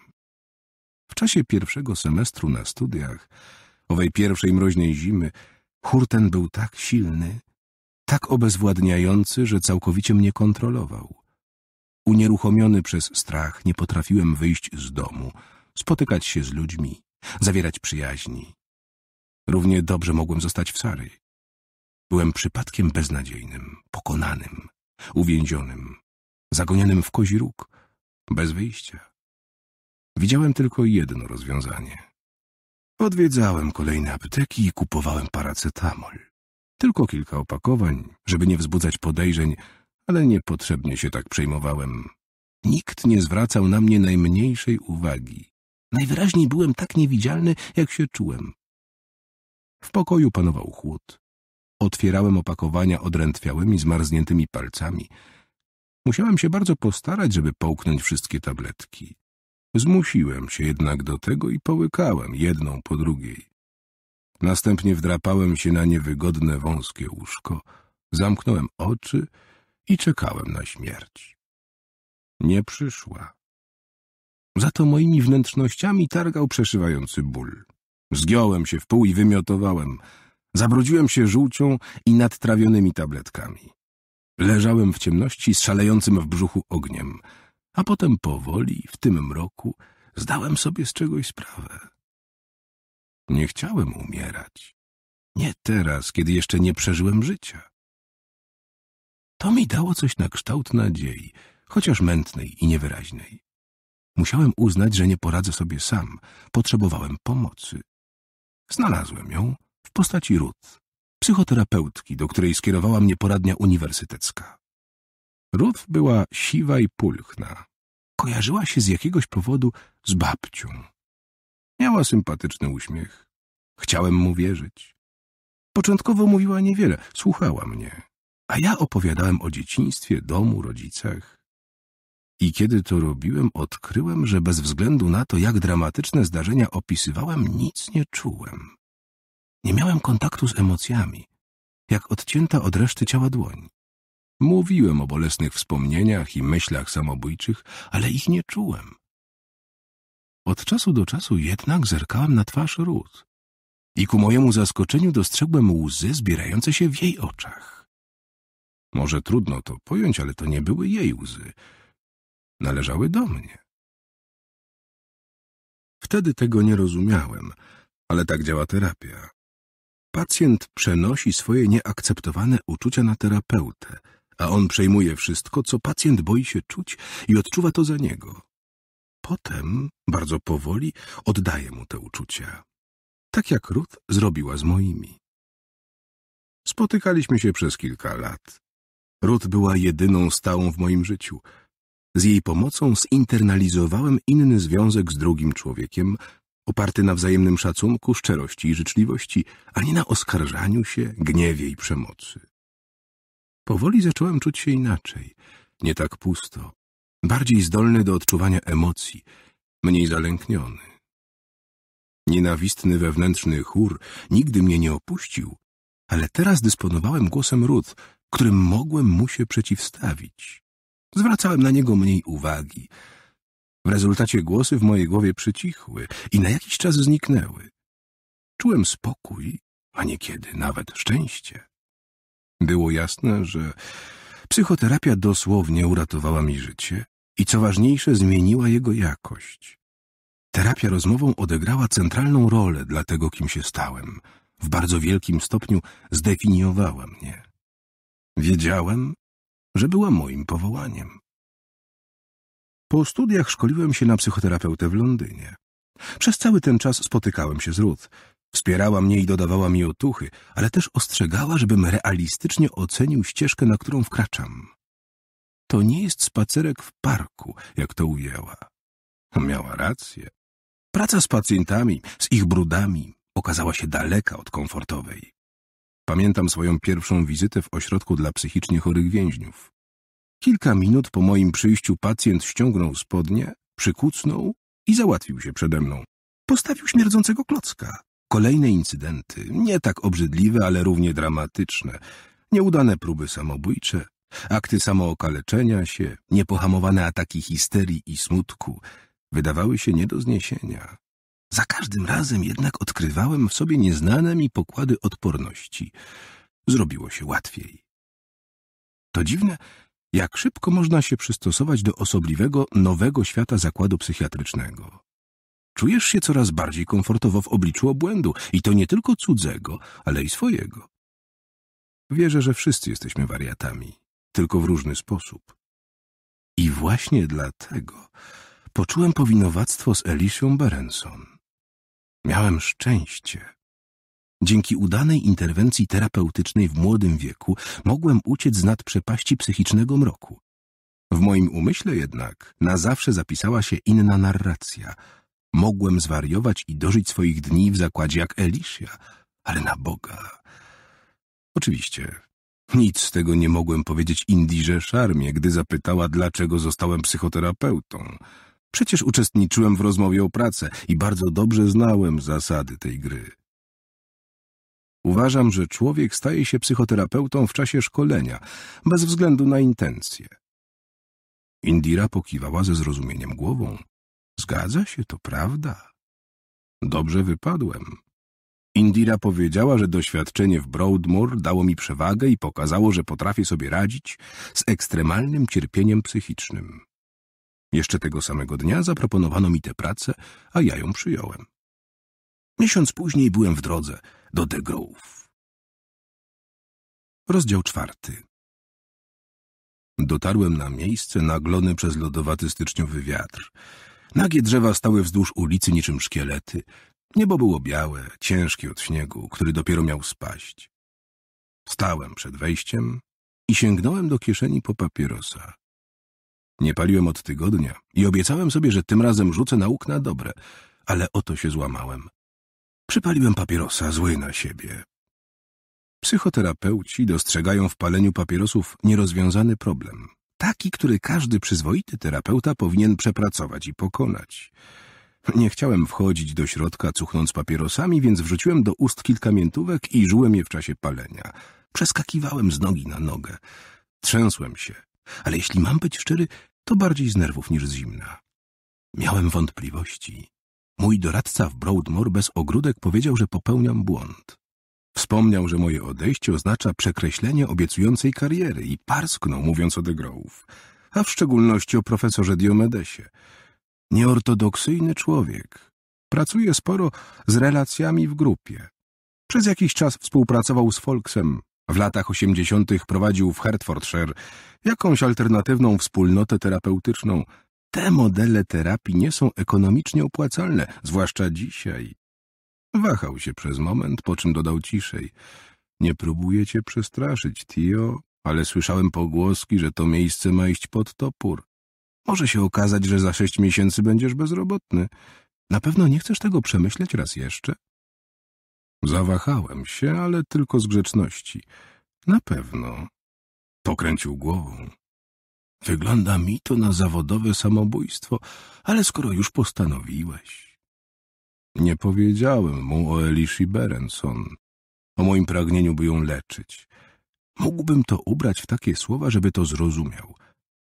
Speaker 2: W czasie pierwszego semestru na studiach, owej pierwszej mroźnej zimy, chór ten był tak silny, tak obezwładniający, że całkowicie mnie kontrolował. Unieruchomiony przez strach nie potrafiłem wyjść z domu, spotykać się z ludźmi, zawierać przyjaźni, Równie dobrze mogłem zostać w Sary. Byłem przypadkiem beznadziejnym, pokonanym, uwięzionym, zagonionym w kozi róg, bez wyjścia. Widziałem tylko jedno rozwiązanie. Odwiedzałem kolejne apteki i kupowałem paracetamol. Tylko kilka opakowań, żeby nie wzbudzać podejrzeń, ale niepotrzebnie się tak przejmowałem. Nikt nie zwracał na mnie najmniejszej uwagi. Najwyraźniej byłem tak niewidzialny, jak się czułem. W pokoju panował chłód. Otwierałem opakowania odrętwiałymi, zmarzniętymi palcami. Musiałem się bardzo postarać, żeby połknąć wszystkie tabletki. Zmusiłem się jednak do tego i połykałem jedną po drugiej. Następnie wdrapałem się na niewygodne, wąskie łóżko, zamknąłem oczy i czekałem na śmierć. Nie przyszła. Za to moimi wnętrznościami targał przeszywający ból. Zgiąłem się w pół i wymiotowałem. Zabrudziłem się żółcią i nadtrawionymi tabletkami. Leżałem w ciemności z szalejącym w brzuchu ogniem, a potem powoli, w tym mroku, zdałem sobie z czegoś sprawę. Nie chciałem umierać. Nie teraz, kiedy jeszcze nie przeżyłem życia. To mi dało coś na kształt nadziei, chociaż mętnej i niewyraźnej. Musiałem uznać, że nie poradzę sobie sam. Potrzebowałem pomocy. Znalazłem ją w postaci Ruth, psychoterapeutki, do której skierowała mnie poradnia uniwersytecka. Ruth była siwa i pulchna. Kojarzyła się z jakiegoś powodu z babcią. Miała sympatyczny uśmiech. Chciałem mu wierzyć. Początkowo mówiła niewiele, słuchała mnie, a ja opowiadałem o dzieciństwie, domu, rodzicach. I kiedy to robiłem, odkryłem, że bez względu na to, jak dramatyczne zdarzenia opisywałem, nic nie czułem. Nie miałem kontaktu z emocjami, jak odcięta od reszty ciała dłoń. Mówiłem o bolesnych wspomnieniach i myślach samobójczych, ale ich nie czułem. Od czasu do czasu jednak zerkałem na twarz Ruth i ku mojemu zaskoczeniu dostrzegłem łzy zbierające się w jej oczach. Może trudno to pojąć, ale to nie były jej łzy należały do mnie. Wtedy tego nie rozumiałem, ale tak działa terapia. Pacjent przenosi swoje nieakceptowane uczucia na terapeutę, a on przejmuje wszystko, co pacjent boi się czuć i odczuwa to za niego. Potem, bardzo powoli, oddaje mu te uczucia. Tak jak Ruth zrobiła z moimi. Spotykaliśmy się przez kilka lat. Ruth była jedyną stałą w moim życiu – z jej pomocą zinternalizowałem inny związek z drugim człowiekiem, oparty na wzajemnym szacunku, szczerości i życzliwości, a nie na oskarżaniu się, gniewie i przemocy. Powoli zacząłem czuć się inaczej, nie tak pusto, bardziej zdolny do odczuwania emocji, mniej zalękniony. Nienawistny wewnętrzny chór nigdy mnie nie opuścił, ale teraz dysponowałem głosem ród, którym mogłem mu się przeciwstawić. Zwracałem na niego mniej uwagi. W rezultacie głosy w mojej głowie przycichły i na jakiś czas zniknęły. Czułem spokój, a niekiedy nawet szczęście. Było jasne, że psychoterapia dosłownie uratowała mi życie i co ważniejsze zmieniła jego jakość. Terapia rozmową odegrała centralną rolę dla tego, kim się stałem. W bardzo wielkim stopniu zdefiniowała mnie. Wiedziałem, że była moim powołaniem. Po studiach szkoliłem się na psychoterapeutę w Londynie. Przez cały ten czas spotykałem się z Ruth. Wspierała mnie i dodawała mi otuchy, ale też ostrzegała, żebym realistycznie ocenił ścieżkę, na którą wkraczam. To nie jest spacerek w parku, jak to ujęła. Miała rację. Praca z pacjentami, z ich brudami okazała się daleka od komfortowej. Pamiętam swoją pierwszą wizytę w ośrodku dla psychicznie chorych więźniów. Kilka minut po moim przyjściu pacjent ściągnął spodnie, przykucnął i załatwił się przede mną. Postawił śmierdzącego klocka. Kolejne incydenty, nie tak obrzydliwe, ale równie dramatyczne. Nieudane próby samobójcze, akty samookaleczenia się, niepohamowane ataki histerii i smutku wydawały się nie do zniesienia. Za każdym razem jednak odkrywałem w sobie nieznane mi pokłady odporności. Zrobiło się łatwiej. To dziwne, jak szybko można się przystosować do osobliwego, nowego świata zakładu psychiatrycznego. Czujesz się coraz bardziej komfortowo w obliczu obłędu i to nie tylko cudzego, ale i swojego. Wierzę, że wszyscy jesteśmy wariatami, tylko w różny sposób. I właśnie dlatego poczułem powinowactwo z Elisią Berenson. Miałem szczęście. Dzięki udanej interwencji terapeutycznej w młodym wieku mogłem uciec z nad przepaści psychicznego mroku. W moim umyśle jednak na zawsze zapisała się inna narracja. Mogłem zwariować i dożyć swoich dni w zakładzie jak Elisja, ale na Boga. Oczywiście, nic z tego nie mogłem powiedzieć Indirze Szarmie, gdy zapytała, dlaczego zostałem psychoterapeutą. Przecież uczestniczyłem w rozmowie o pracę i bardzo dobrze znałem zasady tej gry. Uważam, że człowiek staje się psychoterapeutą w czasie szkolenia, bez względu na intencje. Indira pokiwała ze zrozumieniem głową. Zgadza się, to prawda. Dobrze wypadłem. Indira powiedziała, że doświadczenie w Broadmoor dało mi przewagę i pokazało, że potrafię sobie radzić z ekstremalnym cierpieniem psychicznym. Jeszcze tego samego dnia zaproponowano mi tę pracę, a ja
Speaker 1: ją przyjąłem. Miesiąc później byłem w drodze do The Grove. Rozdział czwarty. Dotarłem na
Speaker 2: miejsce naglony przez lodowaty styczniowy wiatr. Nagie drzewa stały wzdłuż ulicy niczym szkielety. Niebo było białe, ciężkie od śniegu, który dopiero miał spaść. Stałem przed wejściem i sięgnąłem do kieszeni po papierosa. Nie paliłem od tygodnia i obiecałem sobie, że tym razem rzucę nauk na dobre, ale oto się złamałem. Przypaliłem papierosa, zły na siebie. Psychoterapeuci dostrzegają w paleniu papierosów nierozwiązany problem. Taki, który każdy przyzwoity terapeuta powinien przepracować i pokonać. Nie chciałem wchodzić do środka cuchnąc papierosami, więc wrzuciłem do ust kilka miętówek i żułem je w czasie palenia. Przeskakiwałem z nogi na nogę. Trzęsłem się, ale jeśli mam być szczery, to bardziej z nerwów niż z zimna. Miałem wątpliwości. Mój doradca w Broadmoor bez ogródek powiedział, że popełniam błąd. Wspomniał, że moje odejście oznacza przekreślenie obiecującej kariery i parsknął, mówiąc o de a w szczególności o profesorze Diomedesie. Nieortodoksyjny człowiek. Pracuje sporo z relacjami w grupie. Przez jakiś czas współpracował z Folksem, w latach 80. prowadził w Hertfordshire jakąś alternatywną wspólnotę terapeutyczną. Te modele terapii nie są ekonomicznie opłacalne, zwłaszcza dzisiaj. Wahał się przez moment, po czym dodał ciszej. Nie próbuję cię przestraszyć, Tio, ale słyszałem pogłoski, że to miejsce ma iść pod topór. Może się okazać, że za sześć miesięcy będziesz bezrobotny. Na pewno nie chcesz tego przemyśleć raz jeszcze? Zawahałem się, ale tylko z grzeczności. Na pewno. Pokręcił głową. Wygląda mi to na zawodowe samobójstwo, ale skoro już postanowiłeś. Nie powiedziałem mu o Elishi Berenson, o moim pragnieniu, by ją leczyć. Mógłbym to ubrać w takie słowa, żeby to zrozumiał.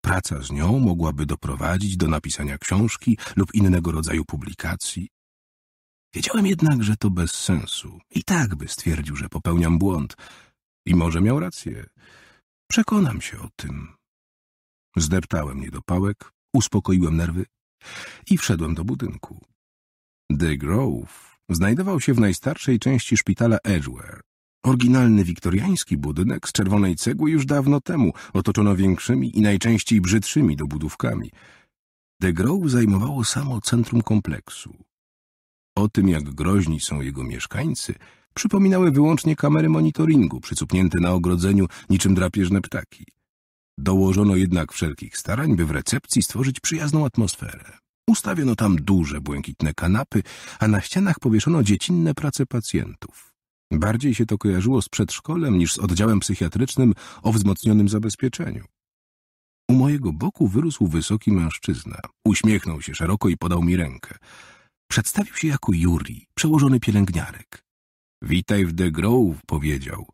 Speaker 2: Praca z nią mogłaby doprowadzić do napisania książki lub innego rodzaju publikacji. Wiedziałem jednak, że to bez sensu. I tak by stwierdził, że popełniam błąd. I może miał rację. Przekonam się o tym. Zdeptałem niedopałek, uspokoiłem nerwy i wszedłem do budynku. The Grove znajdował się w najstarszej części szpitala Edgeware. Oryginalny wiktoriański budynek z czerwonej cegły już dawno temu otoczono większymi i najczęściej brzydszymi dobudówkami. The Grove zajmowało samo centrum kompleksu. O tym, jak groźni są jego mieszkańcy, przypominały wyłącznie kamery monitoringu przycupnięte na ogrodzeniu niczym drapieżne ptaki. Dołożono jednak wszelkich starań, by w recepcji stworzyć przyjazną atmosferę. Ustawiono tam duże, błękitne kanapy, a na ścianach powieszono dziecinne prace pacjentów. Bardziej się to kojarzyło z przedszkolem niż z oddziałem psychiatrycznym o wzmocnionym zabezpieczeniu. U mojego boku wyrósł wysoki mężczyzna. Uśmiechnął się szeroko i podał mi rękę. Przedstawił się jako Juri, przełożony pielęgniarek. Witaj w The Grove, powiedział.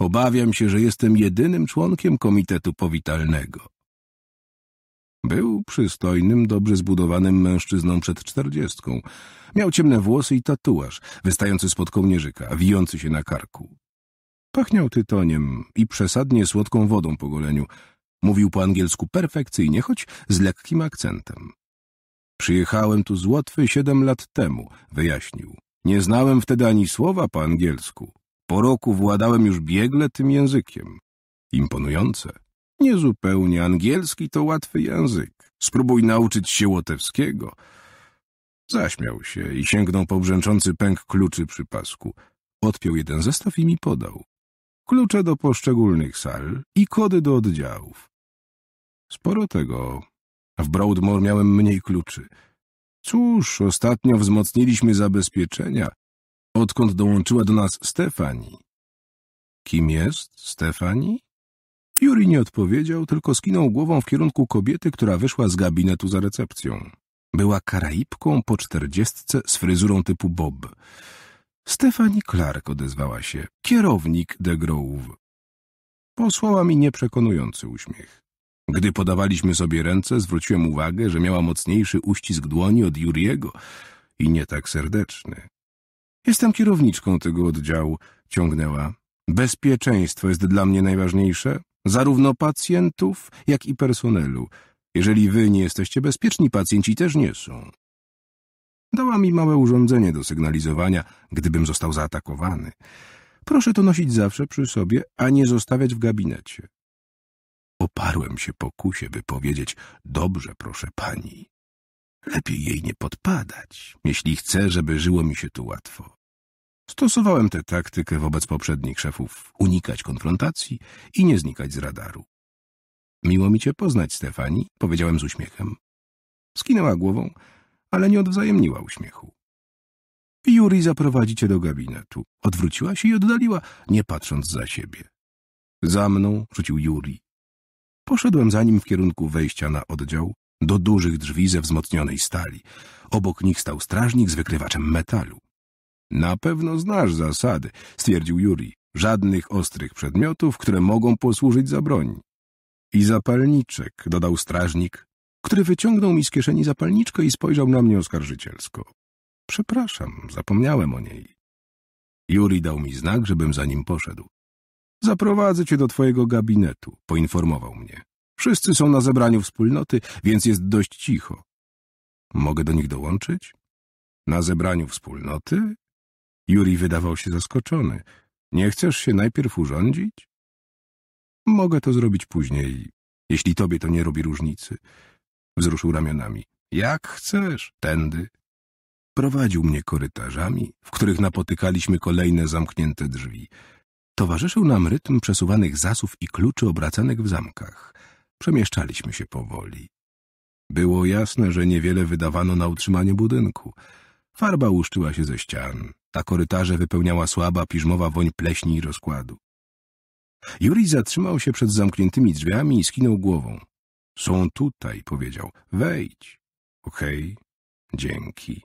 Speaker 2: Obawiam się, że jestem jedynym członkiem komitetu powitalnego. Był przystojnym, dobrze zbudowanym mężczyzną przed czterdziestką. Miał ciemne włosy i tatuaż, wystający spod kołnierzyka, wijący się na karku. Pachniał tytoniem i przesadnie słodką wodą po goleniu. Mówił po angielsku perfekcyjnie, choć z lekkim akcentem. Przyjechałem tu z Łotwy siedem lat temu, wyjaśnił. Nie znałem wtedy ani słowa po angielsku. Po roku władałem już biegle tym językiem. Imponujące. Niezupełnie angielski to łatwy język. Spróbuj nauczyć się łotewskiego. Zaśmiał się i sięgnął po brzęczący pęk kluczy przy pasku. Odpiął jeden zestaw i mi podał. Klucze do poszczególnych sal i kody do oddziałów. Sporo tego w Broadmoor miałem mniej kluczy. Cóż, ostatnio wzmocniliśmy zabezpieczenia, odkąd dołączyła do nas Stefani. Kim jest Stefani? Yuri nie odpowiedział, tylko skinął głową w kierunku kobiety, która wyszła z gabinetu za recepcją. Była karaibką po czterdziestce z fryzurą typu bob. Stefani Clark odezwała się, kierownik de Grove. Posłała mi nieprzekonujący uśmiech. Gdy podawaliśmy sobie ręce, zwróciłem uwagę, że miała mocniejszy uścisk dłoni od Juriego i nie tak serdeczny. Jestem kierowniczką tego oddziału, ciągnęła. Bezpieczeństwo jest dla mnie najważniejsze, zarówno pacjentów, jak i personelu. Jeżeli wy nie jesteście bezpieczni, pacjenci też nie są. Dała mi małe urządzenie do sygnalizowania, gdybym został zaatakowany. Proszę to nosić zawsze przy sobie, a nie zostawiać w gabinecie. Oparłem się pokusie, by powiedzieć, dobrze, proszę pani. Lepiej jej nie podpadać, jeśli chcę, żeby żyło mi się tu łatwo. Stosowałem tę taktykę wobec poprzednich szefów, unikać konfrontacji i nie znikać z radaru. Miło mi cię poznać, Stefani, powiedziałem z uśmiechem. Skinęła głową, ale nie odwzajemniła uśmiechu. Juri zaprowadzi cię do gabinetu. Odwróciła się i oddaliła, nie patrząc za siebie. Za mną rzucił Juri. Poszedłem za nim w kierunku wejścia na oddział, do dużych drzwi ze wzmocnionej stali. Obok nich stał strażnik z wykrywaczem metalu. Na pewno znasz zasady, stwierdził Juri. Żadnych ostrych przedmiotów, które mogą posłużyć za broń. I zapalniczek, dodał strażnik, który wyciągnął mi z kieszeni zapalniczkę i spojrzał na mnie oskarżycielsko. Przepraszam, zapomniałem o niej. Juri dał mi znak, żebym za nim poszedł. Zaprowadzę cię do twojego gabinetu, poinformował mnie. Wszyscy są na zebraniu wspólnoty, więc jest dość cicho. Mogę do nich dołączyć? Na zebraniu wspólnoty? Juri wydawał się zaskoczony. Nie chcesz się najpierw urządzić? Mogę to zrobić później, jeśli tobie to nie robi różnicy. Wzruszył ramionami. Jak chcesz, tędy. Prowadził mnie korytarzami, w których napotykaliśmy kolejne zamknięte drzwi. Towarzyszył nam rytm przesuwanych zasów i kluczy obracanych w zamkach. Przemieszczaliśmy się powoli. Było jasne, że niewiele wydawano na utrzymanie budynku. Farba łuszczyła się ze ścian, a korytarze wypełniała słaba, piżmowa woń pleśni i rozkładu. Juri zatrzymał się przed zamkniętymi drzwiami i skinął głową. — Są tutaj — powiedział. — Wejdź. — Okej. Okay. Dzięki.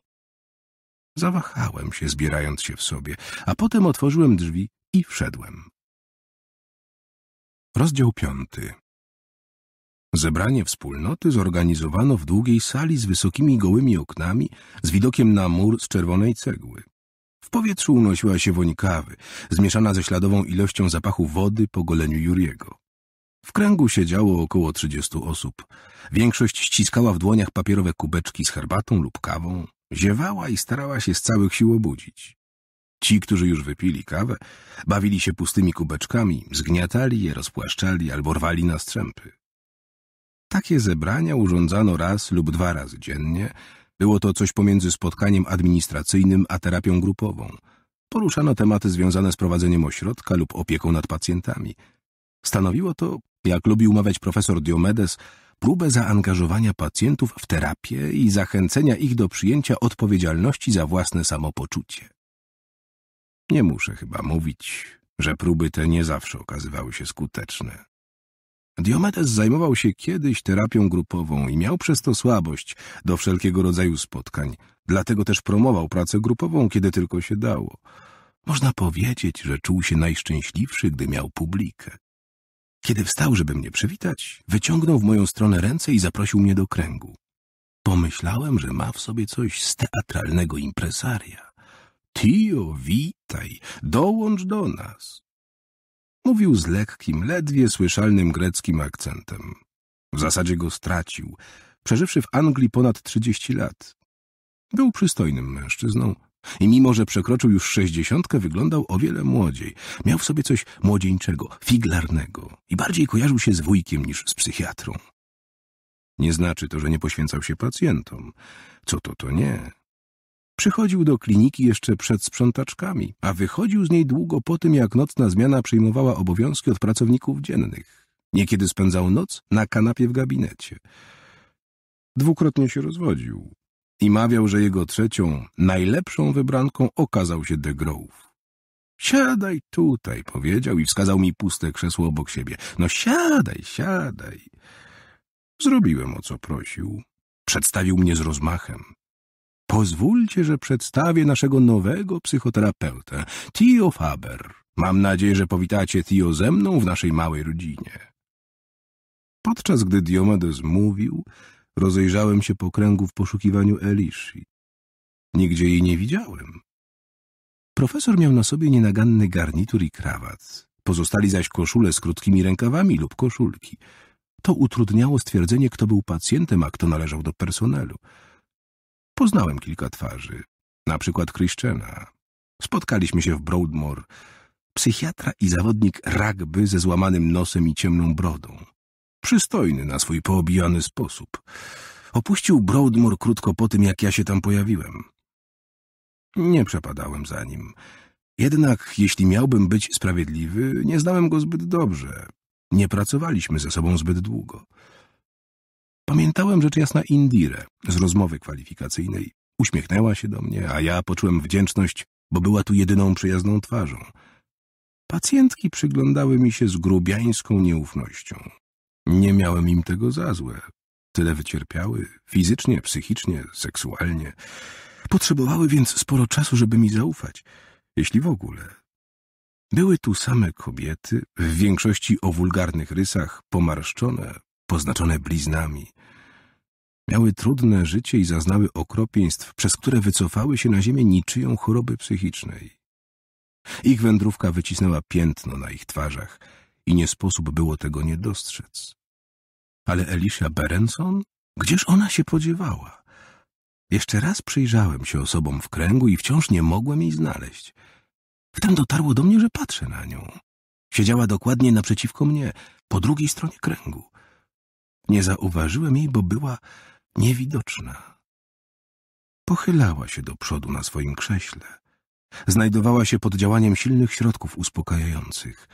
Speaker 2: Zawahałem się, zbierając się w sobie, a potem otworzyłem drzwi i wszedłem. Rozdział piąty. Zebranie wspólnoty zorganizowano w długiej sali z wysokimi gołymi oknami, z widokiem na mur z czerwonej cegły. W powietrzu unosiła się woń kawy, zmieszana ze śladową ilością zapachu wody po goleniu Juriego. W kręgu siedziało około trzydziestu osób. Większość ściskała w dłoniach papierowe kubeczki z herbatą lub kawą, ziewała i starała się z całych sił obudzić. Ci, którzy już wypili kawę, bawili się pustymi kubeczkami, zgniatali je, rozpłaszczali albo rwali na strzępy. Takie zebrania urządzano raz lub dwa razy dziennie. Było to coś pomiędzy spotkaniem administracyjnym a terapią grupową. Poruszano tematy związane z prowadzeniem ośrodka lub opieką nad pacjentami. Stanowiło to, jak lubi umawiać profesor Diomedes, próbę zaangażowania pacjentów w terapię i zachęcenia ich do przyjęcia odpowiedzialności za własne samopoczucie. Nie muszę chyba mówić, że próby te nie zawsze okazywały się skuteczne. Diomedes zajmował się kiedyś terapią grupową i miał przez to słabość do wszelkiego rodzaju spotkań, dlatego też promował pracę grupową, kiedy tylko się dało. Można powiedzieć, że czuł się najszczęśliwszy, gdy miał publikę. Kiedy wstał, żeby mnie przywitać, wyciągnął w moją stronę ręce i zaprosił mnie do kręgu. Pomyślałem, że ma w sobie coś z teatralnego impresaria. Tio, vi dołącz do nas. Mówił z lekkim, ledwie słyszalnym greckim akcentem. W zasadzie go stracił, przeżywszy w Anglii ponad trzydzieści lat. Był przystojnym mężczyzną i mimo, że przekroczył już sześćdziesiątkę, wyglądał o wiele młodziej. Miał w sobie coś młodzieńczego, figlarnego i bardziej kojarzył się z wujkiem niż z psychiatrą. Nie znaczy to, że nie poświęcał się pacjentom. Co to, to nie. Przychodził do kliniki jeszcze przed sprzątaczkami, a wychodził z niej długo po tym, jak nocna zmiana przejmowała obowiązki od pracowników dziennych. Niekiedy spędzał noc na kanapie w gabinecie. Dwukrotnie się rozwodził i mawiał, że jego trzecią, najlepszą wybranką okazał się de Grove. Siadaj tutaj, powiedział i wskazał mi puste krzesło obok siebie. No siadaj, siadaj. Zrobiłem, o co prosił. Przedstawił mnie z rozmachem. Pozwólcie, że przedstawię naszego nowego psychoterapeuta, Tio Faber. Mam nadzieję, że powitacie Tio ze mną w naszej małej rodzinie. Podczas gdy Diomedes mówił, rozejrzałem się po kręgu w poszukiwaniu Eliszy. Nigdzie jej nie widziałem. Profesor miał na sobie nienaganny garnitur i krawat. Pozostali zaś koszule z krótkimi rękawami lub koszulki. To utrudniało stwierdzenie, kto był pacjentem, a kto należał do personelu. Poznałem kilka twarzy, na przykład Christiana. Spotkaliśmy się w Broadmoor, psychiatra i zawodnik rugby ze złamanym nosem i ciemną brodą. Przystojny na swój poobijany sposób. Opuścił Broadmoor krótko po tym, jak ja się tam pojawiłem. Nie przepadałem za nim. Jednak, jeśli miałbym być sprawiedliwy, nie znałem go zbyt dobrze. Nie pracowaliśmy ze sobą zbyt długo. Pamiętałem rzecz jasna Indirę z rozmowy kwalifikacyjnej. Uśmiechnęła się do mnie, a ja poczułem wdzięczność, bo była tu jedyną przyjazną twarzą. Pacjentki przyglądały mi się z grubiańską nieufnością. Nie miałem im tego za złe. Tyle wycierpiały fizycznie, psychicznie, seksualnie. Potrzebowały więc sporo czasu, żeby mi zaufać, jeśli w ogóle. Były tu same kobiety, w większości o wulgarnych rysach, pomarszczone, poznaczone bliznami. Miały trudne życie i zaznały okropieństw, przez które wycofały się na ziemię niczyją choroby psychicznej. Ich wędrówka wycisnęła piętno na ich twarzach i nie sposób było tego nie dostrzec. Ale Elisha Berenson? Gdzież ona się podziewała? Jeszcze raz przyjrzałem się osobom w kręgu i wciąż nie mogłem jej znaleźć. Wtem dotarło do mnie, że patrzę na nią. Siedziała dokładnie naprzeciwko mnie, po drugiej stronie kręgu. Nie zauważyłem jej, bo była niewidoczna. Pochylała się do przodu na swoim krześle. Znajdowała się pod działaniem silnych środków uspokajających.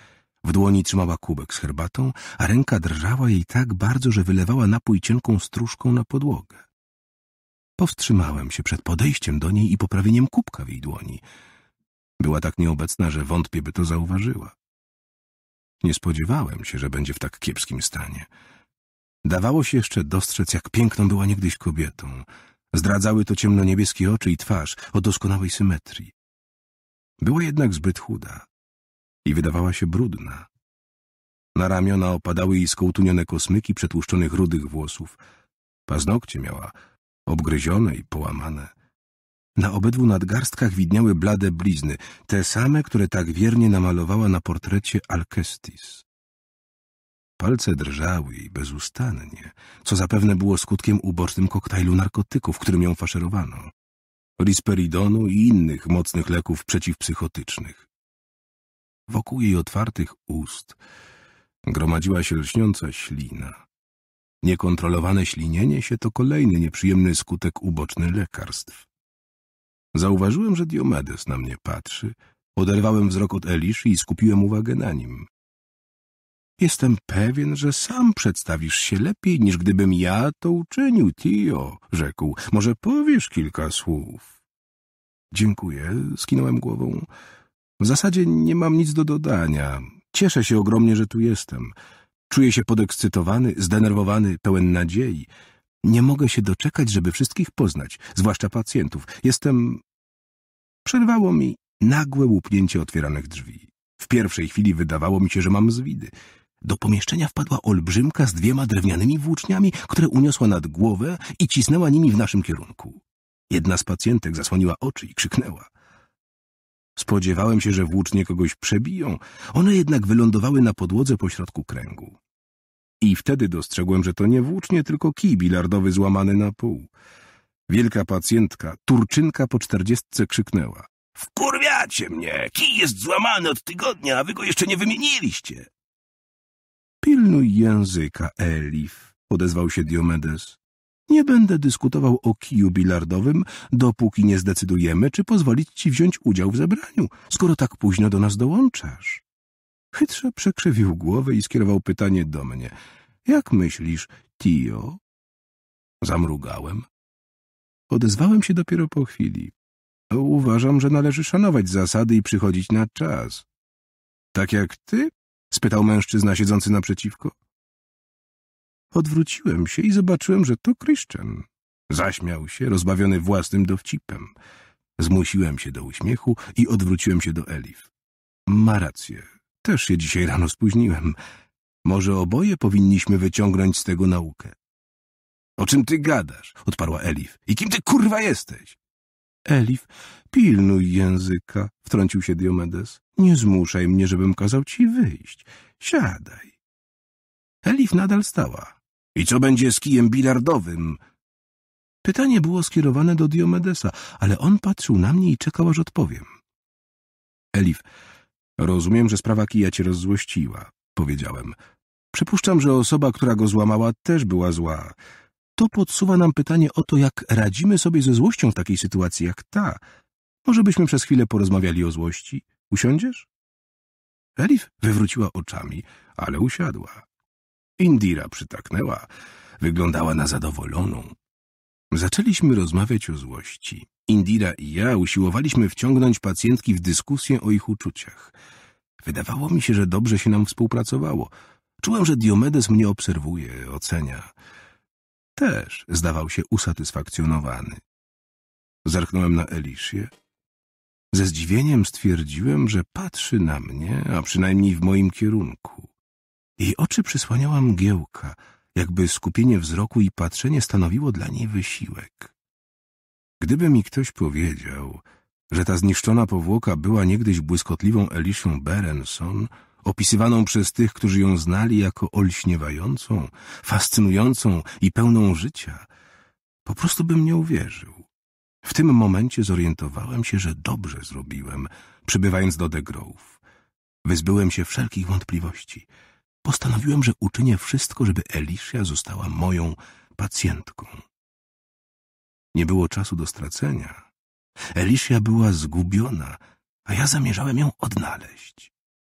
Speaker 2: W dłoni trzymała kubek z herbatą, a ręka drżała jej tak bardzo, że wylewała napój cienką stróżką na podłogę. Powstrzymałem się przed podejściem do niej i poprawieniem kubka w jej dłoni. Była tak nieobecna, że wątpię by to zauważyła. Nie spodziewałem się, że będzie w tak kiepskim stanie. Dawało się jeszcze dostrzec, jak piękną była niegdyś kobietą. Zdradzały to ciemnoniebieskie oczy i twarz o doskonałej symetrii. Była jednak zbyt chuda i wydawała się brudna. Na ramiona opadały jej skołtunione kosmyki przetłuszczonych rudych włosów. Paznokcie miała obgryzione i połamane. Na obydwu nadgarstkach widniały blade blizny, te same, które tak wiernie namalowała na portrecie Alkestis. Palce drżały jej bezustannie, co zapewne było skutkiem ubocznym koktajlu narkotyków, którym ją faszerowano. Risperidonu i innych mocnych leków przeciwpsychotycznych. Wokół jej otwartych ust gromadziła się lśniąca ślina. Niekontrolowane ślinienie się to kolejny nieprzyjemny skutek uboczny lekarstw. Zauważyłem, że Diomedes na mnie patrzy, oderwałem wzrok od Eliszy i skupiłem uwagę na nim. Jestem pewien, że sam przedstawisz się lepiej, niż gdybym ja to uczynił, Tio, rzekł. Może powiesz kilka słów? Dziękuję, skinąłem głową. W zasadzie nie mam nic do dodania. Cieszę się ogromnie, że tu jestem. Czuję się podekscytowany, zdenerwowany, pełen nadziei. Nie mogę się doczekać, żeby wszystkich poznać, zwłaszcza pacjentów. Jestem... Przerwało mi nagłe łupnięcie otwieranych drzwi. W pierwszej chwili wydawało mi się, że mam zwidy. Do pomieszczenia wpadła olbrzymka z dwiema drewnianymi włóczniami, które uniosła nad głowę i cisnęła nimi w naszym kierunku. Jedna z pacjentek zasłoniła oczy i krzyknęła. Spodziewałem się, że włócznie kogoś przebiją, one jednak wylądowały na podłodze pośrodku kręgu. I wtedy dostrzegłem, że to nie włócznie, tylko kij bilardowy złamany na pół. Wielka pacjentka, turczynka po czterdziestce krzyknęła. Wkurwiacie mnie! Kij jest złamany od tygodnia, a wy go jeszcze nie wymieniliście! Dopilnuj języka, Elif, odezwał się Diomedes. Nie będę dyskutował o kiju bilardowym, dopóki nie zdecydujemy, czy pozwolić ci wziąć udział w zebraniu, skoro tak późno do nas dołączasz. Chytrze przekrzywił głowę i skierował pytanie do mnie. Jak myślisz, Tio? Zamrugałem. Odezwałem się dopiero po chwili. Uważam, że należy szanować zasady i przychodzić na czas. Tak jak ty, spytał mężczyzna siedzący naprzeciwko. Odwróciłem się i zobaczyłem, że to Kryszczan. Zaśmiał się, rozbawiony własnym dowcipem. Zmusiłem się do uśmiechu i odwróciłem się do Elif. Ma rację, też się dzisiaj rano spóźniłem. Może oboje powinniśmy wyciągnąć z tego naukę. — O czym ty gadasz? — odparła Elif. — I kim ty kurwa jesteś? Elif, pilnuj języka, wtrącił się Diomedes. Nie zmuszaj mnie, żebym kazał ci wyjść. Siadaj. Elif nadal stała. I co będzie z kijem bilardowym? Pytanie było skierowane do Diomedesa, ale on patrzył na mnie i czekał, aż odpowiem. Elif, rozumiem, że sprawa kija cię rozzłościła, powiedziałem. Przypuszczam, że osoba, która go złamała, też była zła to podsuwa nam pytanie o to, jak radzimy sobie ze złością w takiej sytuacji jak ta. Może byśmy przez chwilę porozmawiali o złości? Usiądziesz? Elif wywróciła oczami, ale usiadła. Indira przytaknęła. Wyglądała na zadowoloną. Zaczęliśmy rozmawiać o złości. Indira i ja usiłowaliśmy wciągnąć pacjentki w dyskusję o ich uczuciach. Wydawało mi się, że dobrze się nam współpracowało. Czułem, że Diomedes mnie obserwuje, ocenia też zdawał się usatysfakcjonowany. Zerknąłem na Elisję. Ze zdziwieniem stwierdziłem, że patrzy na mnie, a przynajmniej w moim kierunku. Jej oczy przysłaniała mgiełka, jakby skupienie wzroku i patrzenie stanowiło dla niej wysiłek. Gdyby mi ktoś powiedział, że ta zniszczona powłoka była niegdyś błyskotliwą Elisią Berenson, opisywaną przez tych, którzy ją znali jako olśniewającą, fascynującą i pełną życia, po prostu bym nie uwierzył. W tym momencie zorientowałem się, że dobrze zrobiłem, przybywając do Degrove. Wyzbyłem się wszelkich wątpliwości. Postanowiłem, że uczynię wszystko, żeby Elisha została moją pacjentką. Nie było czasu do stracenia. Elisha była zgubiona, a ja zamierzałem ją odnaleźć.